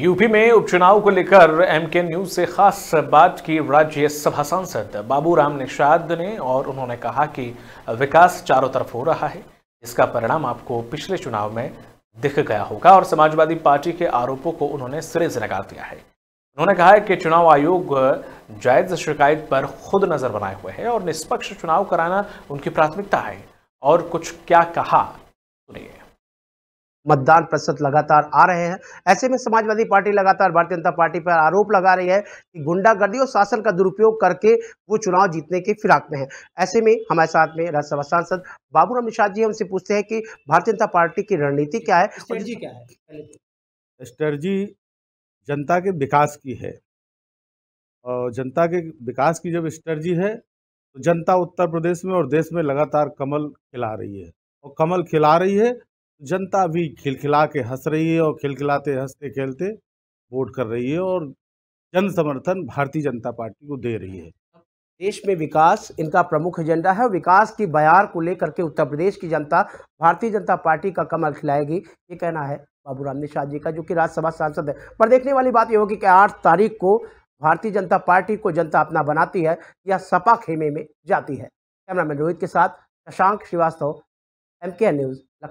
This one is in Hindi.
यूपी में उपचुनाव को लेकर एम के न्यूज से खास बात की राज्य सभा सांसद बाबूराम निषाद ने और उन्होंने कहा कि विकास चारों तरफ हो रहा है इसका परिणाम आपको पिछले चुनाव में दिख गया होगा और समाजवादी पार्टी के आरोपों को उन्होंने सिरे से नकार दिया है उन्होंने कहा है कि चुनाव आयोग जायज शिकायत पर खुद नजर बनाए हुए है और निष्पक्ष चुनाव कराना उनकी प्राथमिकता है और कुछ क्या कहा मतदान प्रतिशत लगातार आ रहे हैं ऐसे में समाजवादी पार्टी लगातार भारतीय जनता पार्टी पर आरोप लगा रही है कि गुंडागर्दी और शासन का दुरुपयोग करके वो चुनाव जीतने के फिराक में है ऐसे में हमारे साथ में राज्यसभा सांसद बाबू राम निषाद जी हमसे पूछते हैं कि भारतीय जनता पार्टी की रणनीति क्या है स्ट्रेटी क्या है तो। जनता के विकास की है और जनता के विकास की जब स्ट्रेटी है तो जनता उत्तर प्रदेश में और देश में लगातार कमल खिला रही है और कमल खिला रही है जनता भी खिलखिला के हंस रही है और खिलखिलाते हंसते खेलते वोट कर रही है और जन समर्थन भारतीय जनता पार्टी को दे रही है देश में विकास इनका प्रमुख एजेंडा है विकास की बयार को लेकर के उत्तर प्रदेश की जनता भारतीय जनता पार्टी का कमल खिलाएगी ये कहना है बाबू राम निषाद जी का जो कि राज्यसभा सांसद है पर देखने वाली बात यह होगी कि आठ तारीख को भारतीय जनता पार्टी को जनता अपना बनाती है या सपा खेमे में जाती है कैमरामैन रोहित के साथ शशांक श्रीवास्तव एम न्यूज़ लखनऊ